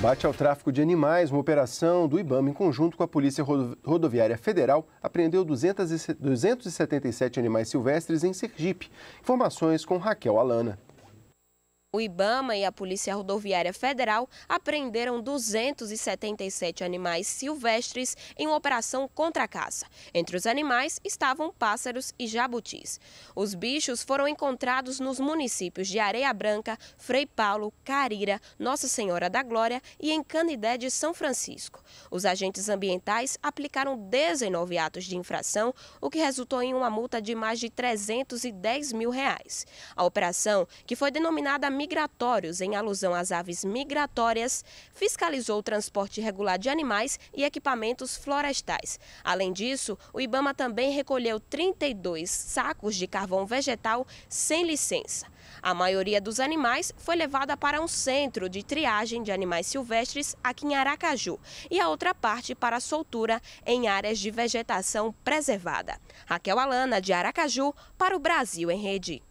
Bate ao tráfico de animais, uma operação do IBAMA em conjunto com a Polícia Rodoviária Federal apreendeu 200 277 animais silvestres em Sergipe. Informações com Raquel Alana. O Ibama e a Polícia Rodoviária Federal apreenderam 277 animais silvestres em uma operação contra a caça. Entre os animais estavam pássaros e jabutis. Os bichos foram encontrados nos municípios de Areia Branca, Frei Paulo, Carira, Nossa Senhora da Glória e em Canidé de São Francisco. Os agentes ambientais aplicaram 19 atos de infração, o que resultou em uma multa de mais de 310 mil reais. A operação, que foi denominada migratórios, em alusão às aves migratórias, fiscalizou o transporte regular de animais e equipamentos florestais. Além disso, o Ibama também recolheu 32 sacos de carvão vegetal sem licença. A maioria dos animais foi levada para um centro de triagem de animais silvestres aqui em Aracaju e a outra parte para a soltura em áreas de vegetação preservada. Raquel Alana, de Aracaju, para o Brasil em Rede.